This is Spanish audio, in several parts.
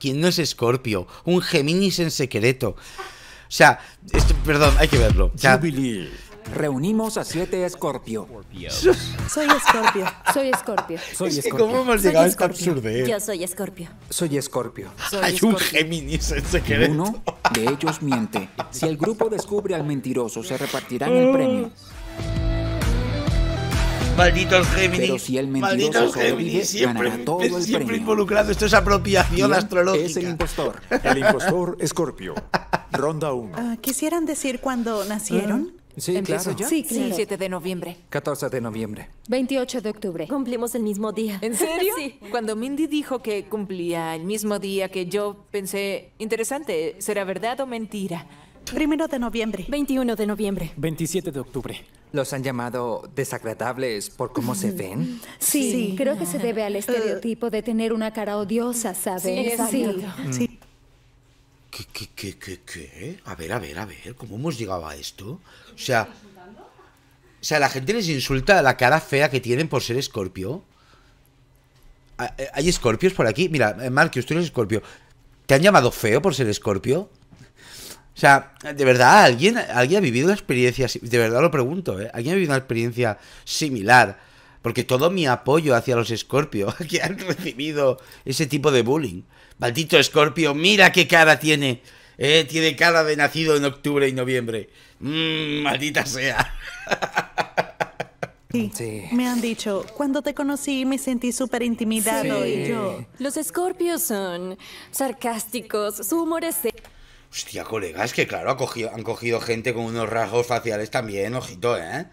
¿Quién no es Scorpio? Un Géminis en secreto. O sea, esto, perdón, hay que verlo. Reunimos a siete Scorpio. Soy Scorpio. Soy Scorpio. Soy ¿Cómo hemos llegado a esta absurdez? Yo soy Scorpio. Soy Scorpio. Hay un Géminis en secreto. Uno de ellos miente. Si el grupo descubre al mentiroso, se repartirán el premio malditos Gemini! ¡Malditos siempre, siempre involucrado. Esto es apropiación astrológica. Es el impostor. El impostor Escorpio. Ronda 1. Ah, ¿Quisieran decir cuándo nacieron? Ah, sí, claro. yo? Sí, Sí, 7 de noviembre. 14 de noviembre. 28 de octubre. Cumplimos el mismo día. ¿En serio? sí. Cuando Mindy dijo que cumplía el mismo día que yo, pensé, interesante, ¿será verdad o mentira? Primero de noviembre. 21 de noviembre. 27 de octubre. ¿Los han llamado desagradables por cómo se ven? Sí, creo que se debe al eh, estereotipo de tener una cara odiosa, ¿sabes? Sí, sí. Mm. ¿Qué, qué, qué, qué, A ver, a ver, a ver, ¿cómo hemos llegado a esto? O sea, o sea, la gente les insulta la cara fea que tienen por ser escorpio. ¿Hay escorpios por aquí? Mira, Marcus, tú eres escorpio. ¿Te han llamado feo por ser escorpio? O sea, de verdad, ¿alguien, ¿alguien ha vivido una experiencia, de verdad lo pregunto, ¿eh? ¿alguien ha vivido una experiencia similar? Porque todo mi apoyo hacia los Scorpio, que han recibido ese tipo de bullying. Maldito Scorpio, mira qué cara tiene. ¿eh? Tiene cara de nacido en octubre y noviembre. Mm, maldita sea. Sí. Me han dicho, cuando te conocí me sentí súper intimidado y yo. Los escorpios son sarcásticos, su humor es... Hostia, colega, es que claro, cogido, han cogido gente con unos rasgos faciales también, ojito, ¿eh?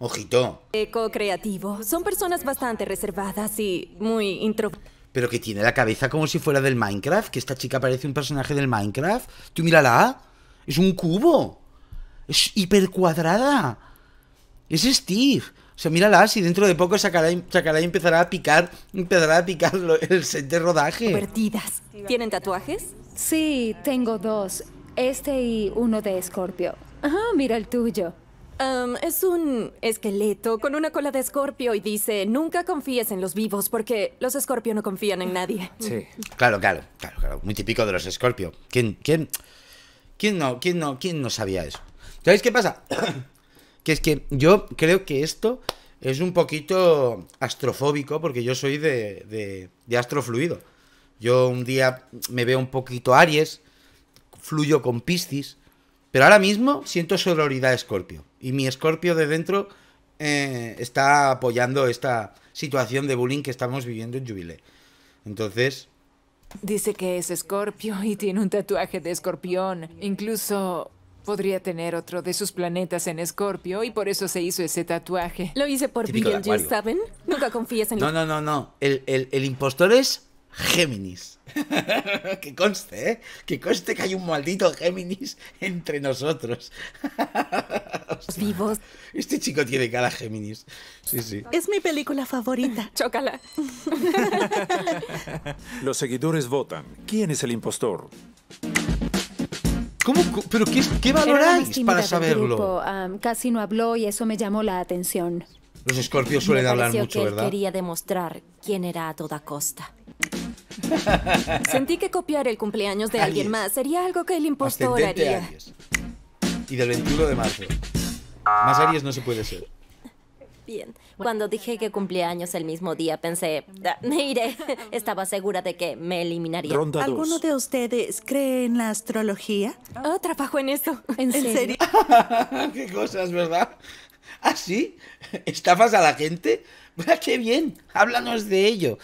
Ojito. Eco creativo. Son personas bastante reservadas y muy intro... Pero que tiene la cabeza como si fuera del Minecraft, que esta chica parece un personaje del Minecraft. Tú mírala. Es un cubo. Es hipercuadrada. Es Steve. O sea, mírala, si dentro de poco sacará y, sacará empezará a picar, empezará a picar el set de rodaje. Divertidas. ¿Tienen tatuajes? Sí, tengo dos. Este y uno de escorpio. Ah, mira el tuyo. es un esqueleto con una cola de escorpio y dice, nunca confíes en los vivos porque los escorpio no confían en nadie. Sí, claro, claro, claro, claro. Muy típico de los escorpio. ¿Quién, quién, quién, no, quién, no, ¿Quién no sabía eso? ¿Sabéis qué pasa? que es que yo creo que esto es un poquito astrofóbico porque yo soy de, de, de astrofluido. Yo un día me veo un poquito Aries, fluyo con Piscis, pero ahora mismo siento sororidad Escorpio. Y mi Escorpio de dentro eh, está apoyando esta situación de bullying que estamos viviendo en Jubilee. Entonces... Dice que es Escorpio y tiene un tatuaje de escorpión. Incluso podría tener otro de sus planetas en Escorpio y por eso se hizo ese tatuaje. Lo hice por ¿saben? Nunca confíes en... No, no, no, no. El, el impostor es Géminis. que conste, ¿eh? Que conste que hay un maldito Géminis entre nosotros. Vivos. Este chico tiene cara Géminis. Sí, sí. Es mi película favorita. Chócala. Los seguidores votan. ¿Quién es el impostor? ¿Cómo? ¿Pero qué, qué valoráis para saberlo? casi no habló y eso me llamó la atención. Los escorpios suelen hablar mucho, ¿verdad? Quería demostrar quién era a toda costa. Sentí que copiar el cumpleaños de alguien más sería algo que el impostor haría. Y del 21 de marzo. Más Aries no se puede ser. Bien. Cuando dije que cumplía años el mismo día, pensé, ah, me iré. Estaba segura de que me eliminaría. ¿Alguno de ustedes cree en la astrología? Oh, trabajo en eso. ¿En, serio? Qué cosas, ¿verdad? ¿Ah, sí? ¿Estafas a la gente? ¡Qué bien! Háblanos de ello.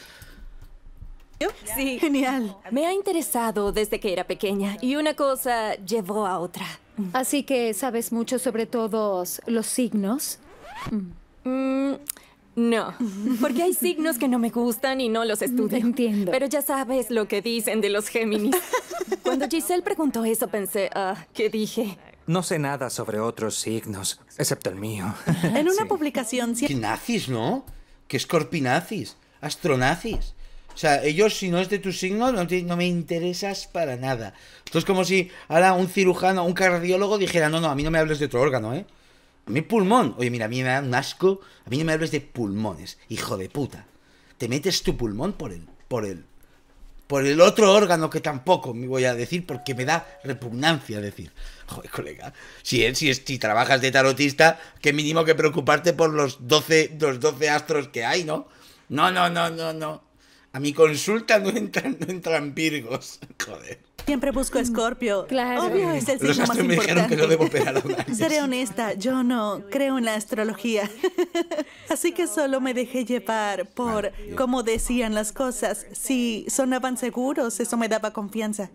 Sí. Genial. Me ha interesado desde que era pequeña y una cosa llevó a otra. Así que sabes mucho sobre todos los signos. Mm, no, porque hay signos que no me gustan y no los estudio. Entiendo. Pero ya sabes lo que dicen de los Géminis. Cuando Giselle preguntó eso pensé, ah, ¿qué dije? No sé nada sobre otros signos, excepto el mío. En una publicación... publicación... Nazis, ¿no? Que escorpinazis, astronazis. O sea, ellos, si no es de tu signo, no, no me interesas para nada. Esto es como si ahora un cirujano, un cardiólogo dijera, no, no, a mí no me hables de otro órgano, ¿eh? A mí pulmón. Oye, mira, a mí me da un asco. A mí no me hables de pulmones, hijo de puta. Te metes tu pulmón por él. por el, por el otro órgano que tampoco me voy a decir porque me da repugnancia decir. Joder, colega, si, es, si, trabajas de tarotista, qué mínimo que preocuparte por los 12, los 12 astros que hay, ¿no? No, no, no, no, no. A mi consulta no entran, no entran virgos. Joder. Siempre busco escorpio. Claro. Obvio, es el signo más me dijeron que no debo pegar a Seré honesta, yo no creo en la astrología. Así que solo me dejé llevar por cómo decían las cosas. Si sonaban seguros, eso me daba confianza.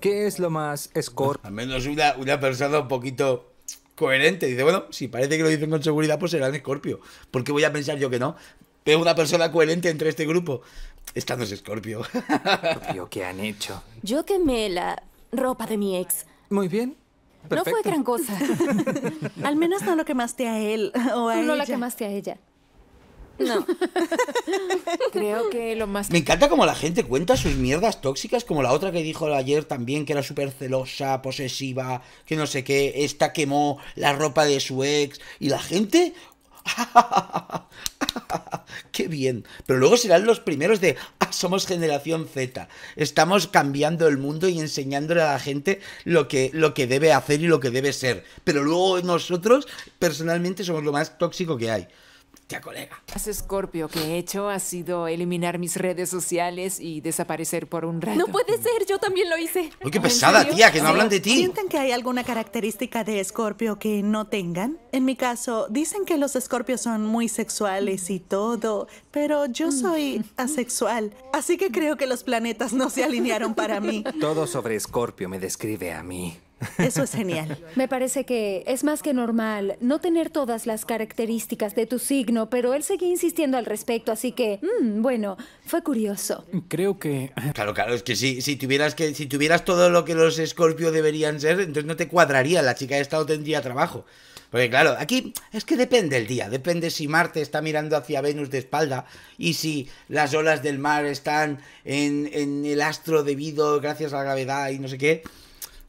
¿Qué es lo más escorpio? Al menos una, una persona un poquito coherente. Dice, bueno, si parece que lo dicen con seguridad, pues será un escorpio. ¿Por qué voy a pensar yo que no? Veo una persona coherente entre este grupo. Esta no es Scorpio. Scorpio, ¿qué han hecho? Yo quemé la ropa de mi ex. Muy bien. Perfecto. No fue gran cosa. Al menos no lo quemaste a él o a ella. No la quemaste a ella. No. Creo que lo más. Me encanta como la gente cuenta sus mierdas tóxicas, como la otra que dijo ayer también, que era súper celosa, posesiva, que no sé qué. Esta quemó la ropa de su ex. Y la gente. ¡Qué bien! Pero luego serán los primeros de, ah, somos generación Z. Estamos cambiando el mundo y enseñándole a la gente lo que, lo que debe hacer y lo que debe ser. Pero luego nosotros, personalmente, somos lo más tóxico que hay. Ya, colega. Más escorpio que he hecho ha sido eliminar mis redes sociales y desaparecer por un rato. No puede ser, yo también lo hice. qué pesada, tía, que no hablan de ti. ¿Sienten que hay alguna característica de escorpio que no tengan? En mi caso, dicen que los escorpios son muy sexuales y todo, pero yo mm. soy asexual, así que creo que los planetas no se alinearon para mí. Todo sobre escorpio me describe a mí. Eso es genial. Me parece que es más que normal no tener todas las características de tu signo, pero él seguía insistiendo al respecto, así que, mm, bueno, fue curioso. Creo que... Claro, claro, es que si, si, tuvieras que si tuvieras todo lo que los Escorpios deberían ser, entonces no te cuadraría, la chica de estado tendría trabajo. Porque claro, aquí es que depende el día, depende si Marte está mirando hacia Venus de espalda y si las olas del mar están en, en el astro debido gracias a la gravedad y no sé qué.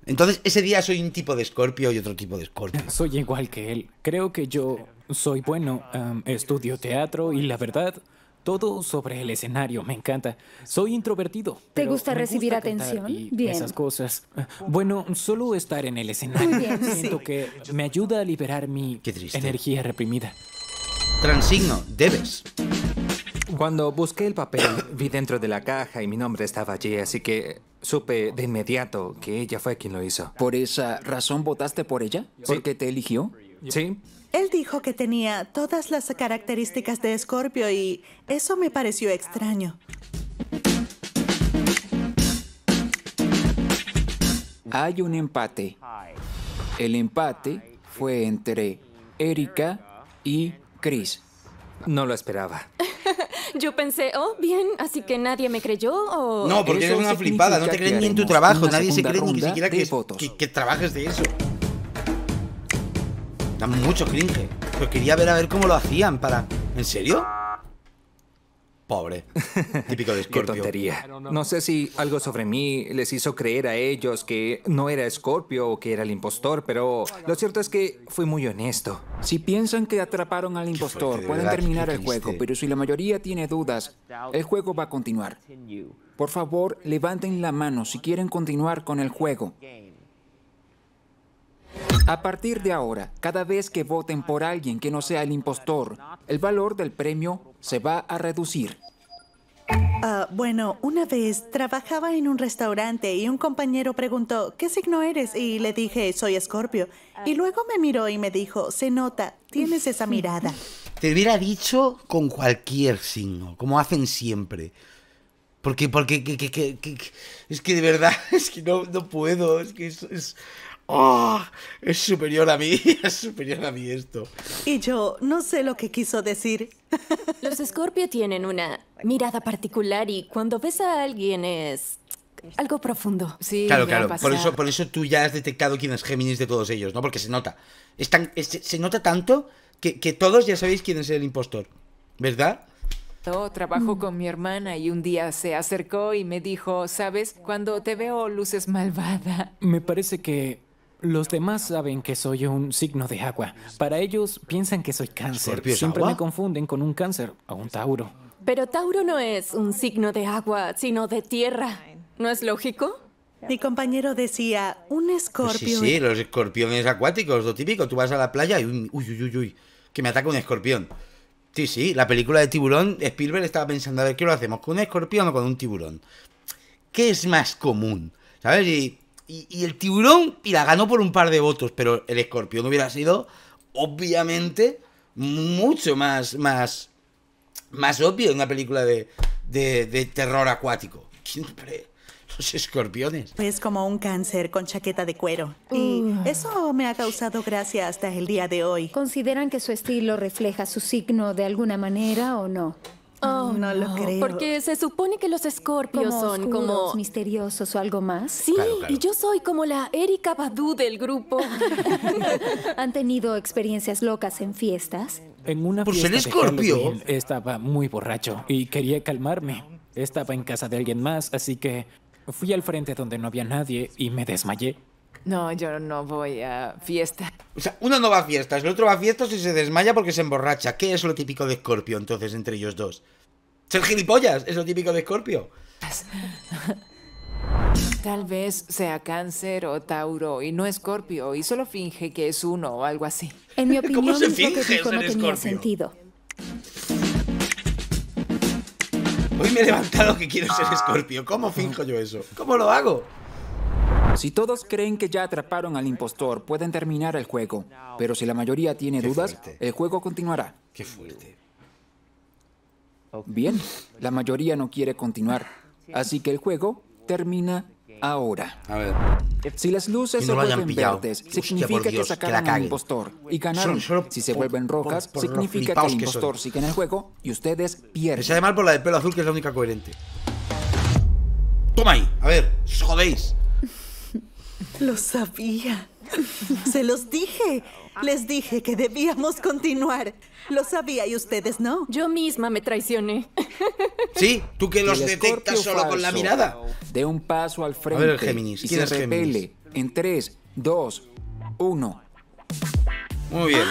Entonces, ese día soy un tipo de escorpio y otro tipo de escorpio. Soy igual que él. Creo que yo soy bueno, estudio teatro y la verdad, todo sobre el escenario me encanta. Soy introvertido. ¿Te gusta recibir atención? bien. Esas cosas. Bueno, solo estar en el escenario. Siento que me ayuda a liberar mi energía reprimida. Transigno, debes. Cuando busqué el papel, vi dentro de la caja y mi nombre estaba allí, así que supe de inmediato que ella fue quien lo hizo. ¿Por esa razón votaste por ella? ¿Porque te eligió? Sí. Él dijo que tenía todas las características de Escorpio y eso me pareció extraño. Hay un empate. El empate fue entre Erika y Chris. No lo esperaba. Yo pensé, oh, bien, así que nadie me creyó o... No, porque eres es una flipada, no te creen ni en tu trabajo, nadie se cree ni siquiera que, que, trabajes de eso. Da mucho cringe, pero quería ver a ver cómo lo hacían para... ¿En serio? Pobre. Típico de Scorpio. Qué tontería. No sé si algo sobre mí les hizo creer a ellos que no era Scorpio o que era el impostor, pero lo cierto es que fui muy honesto. Si piensan que atraparon al impostor, pueden terminar el juego, pero si la mayoría tiene dudas, el juego va a continuar. Por favor, levanten la mano si quieren continuar con el juego. A partir de ahora, cada vez que voten por alguien que no sea el impostor, el valor del premio se va a reducir. Ah, bueno, una vez trabajaba en un restaurante y un compañero preguntó, ¿qué signo eres? Y le dije, soy escorpio. Ah. Y luego me miró y me dijo, se nota, tienes esa mirada. Te hubiera dicho con cualquier signo, como hacen siempre. Porque, porque es que de verdad, es que no, no puedo, es que eso es, ¡Ah! Es superior a mí, es superior a mí esto. Y yo no sé lo que quiso decir. Los Scorpio tienen una mirada particular y cuando ves a alguien es algo profundo. Sí, claro, claro. Por eso, por eso tú ya has detectado quién es Géminis de todos ellos, ¿no? Porque se nota. Es se nota tanto que, todos ya sabéis quién es el impostor, ¿verdad? trabajo con mi hermana y un día se acercó y me dijo, ¿sabes? Cuando te veo luces malvada. Me parece que los demás saben que soy un signo de agua. Para ellos piensan que soy cáncer. Siempre me confunden con un cáncer o un tauro. Pero Tauro no es un signo de agua, sino de tierra. ¿No es lógico? Mi compañero decía, un pues escorpión. sí, sí, los escorpiones acuáticos, lo típico. Tú vas a la playa y uy, uy, uy, uy, que me ataca un escorpión. Sí, sí, la película de tiburón, Spielberg estaba pensando, a ver, ¿qué lo hacemos? ¿Con un escorpión o con un tiburón? ¿Qué es más común? ¿Sabes? Y y, el tiburón y la ganó por un par de votos, pero el escorpión hubiera sido, obviamente, mucho más, más, más obvio en una película de, de, terror acuático. Siempre los escorpiones. Es pues como un cáncer con chaqueta de cuero. Y eso me ha causado gracia hasta el día de hoy. ¿Consideran que su estilo refleja su signo de alguna manera o no? Oh, no, lo creo. Porque se supone que los escorpios son como... misteriosos o algo más. Sí, y yo soy como la Erika Badu del grupo. ¿Han tenido experiencias locas en fiestas? En una ¿Por pues ser escorpio? Estaba muy borracho y quería calmarme. Estaba en casa de alguien más, así que fui al frente donde no había nadie y me desmayé. No, yo no voy a fiesta. O sea, uno no va a fiestas, el otro va a fiestas y se desmaya porque se emborracha. ¿Qué es lo típico de Scorpio entonces entre ellos dos? Ser gilipollas, es lo típico de Scorpio. Tal vez sea cáncer o tauro y no escorpio y solo finge que es uno o algo así. En mi opinión, ¿Cómo se finge no sentido. Hoy me he levantado que quiero ser escorpio. ¿Cómo finjo yo eso? ¿Cómo lo hago? Si todos creen que ya atraparon al impostor, pueden terminar el juego. Pero si la mayoría tiene dudas, el juego continuará. fuerte. Bien, la mayoría no quiere continuar. Así que el juego termina ahora. A ver. Si las luces se vuelven verdes, significa que sacaron al impostor y ganaron. si se vuelven rojas, significa que el impostor sigue en el juego y ustedes pierden. Se mal por la de pelo azul, que es la única coherente. Toma ahí, a ver, jodéis. Lo sabía. Se los dije. Les dije que debíamos continuar. Lo sabía y ustedes no. Yo misma me traicioné. Sí, tú que los detectas solo con la mirada. De un paso al frente. Y se repele En 3, 2, 1. Muy bien.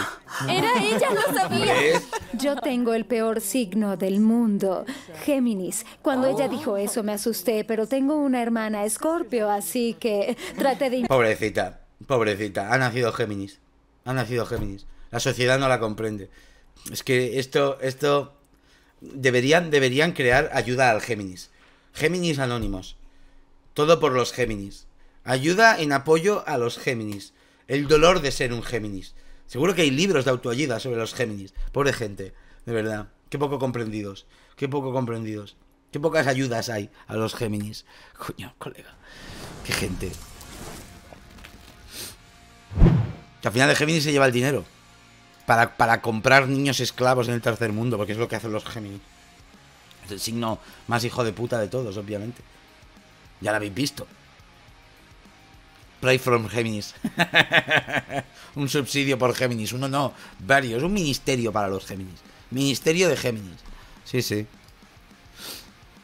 Era ella, lo sabía. ¿eh? Yo tengo el peor signo del mundo, Géminis. Cuando ella oh. dijo eso me asusté, pero tengo una hermana Escorpio, así que traté de... Pobrecita, pobrecita, ha nacido Géminis. Ha nacido Géminis. La sociedad no la comprende. Es que esto, esto... Deberían, deberían crear ayuda al Géminis. Géminis anónimos. Todo por los Géminis. Ayuda en apoyo a los Géminis. El dolor de ser un Géminis. Seguro que hay libros de autoayuda sobre los Géminis. Pobre gente, de verdad. Qué poco comprendidos. Qué poco comprendidos. Qué pocas ayudas hay a los Géminis. Coño, colega. Qué gente. Que al final de Géminis se lleva el dinero. Para, para, comprar niños esclavos en el tercer mundo, porque es lo que hacen los Géminis. Es el signo más hijo de puta de todos, obviamente. Ya lo habéis visto. Play from Géminis. un subsidio por Géminis. Uno no, varios. Un ministerio para los Géminis. Ministerio de Géminis. Sí, sí.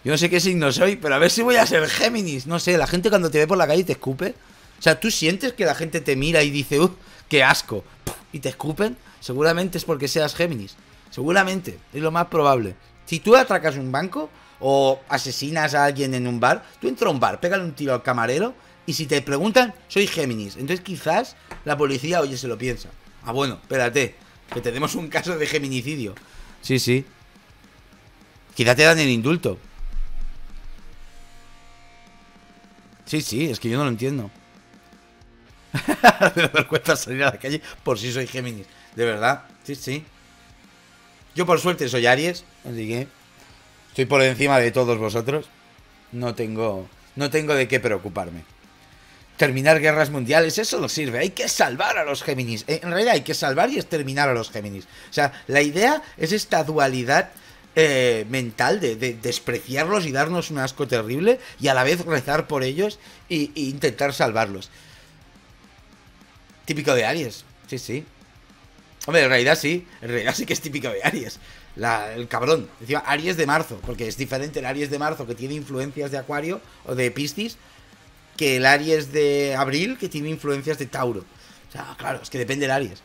Yo no sé qué signo soy, pero a ver si voy a ser Géminis. No sé, la gente cuando te ve por la calle te escupe. O sea, tú sientes que la gente te mira y dice, ¡uh, qué asco! Y te escupen. Seguramente es porque seas Géminis. Seguramente, es lo más probable. Si tú atracas un banco o asesinas a alguien en un bar, tú entras a un bar, pégale un tiro al camarero y si te preguntan, soy Géminis. Entonces quizás la policía, oye, se lo piensa. Ah, bueno, espérate, que tenemos un caso de geminicidio. Sí, sí. Quizás te dan el indulto. Sí, sí, es que yo no lo entiendo. Me salir a la calle por si soy Géminis. De verdad, sí, sí. Yo por suerte soy Aries, así que estoy por encima de todos vosotros. No tengo, no tengo de qué preocuparme terminar guerras mundiales, eso no sirve. Hay que salvar a los Géminis. Eh, en realidad hay que salvar y exterminar a los Géminis. O sea, la idea es esta dualidad eh, mental de, despreciarlos y darnos un asco terrible y a la vez rezar por ellos e, intentar salvarlos. Típico de Aries, sí, sí. Hombre, en realidad sí, en realidad sí que es típico de Aries. el cabrón. Encima, Aries de marzo, porque es diferente el Aries de marzo que tiene influencias de Acuario o de Piscis que el Aries de abril que tiene influencias de Tauro. O sea, claro, es que depende del Aries.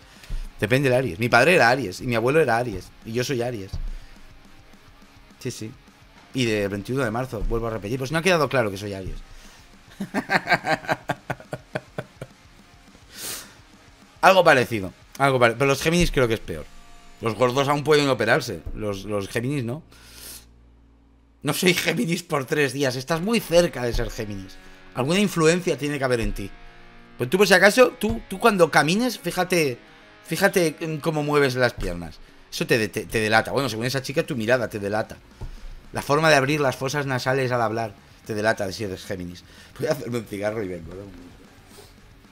Depende del Aries. Mi padre era Aries y mi abuelo era Aries. Y yo soy Aries. Sí, sí. Y del 21 de marzo, vuelvo a repetir. Pues no ha quedado claro que soy Aries. algo parecido. Algo Pero los Géminis creo que es peor. Los gordos aún pueden operarse. Los, los Géminis no. No soy Géminis por tres días. Estás muy cerca de ser Géminis. Alguna influencia tiene que haber en ti. Pues tú, por si acaso, tú, tú cuando camines, fíjate, fíjate en cómo mueves las piernas. Eso te, te, delata. Bueno, según esa chica, tu mirada te delata. La forma de abrir las fosas nasales al hablar te delata de si eres Géminis. Voy a hacerme un cigarro y vengo.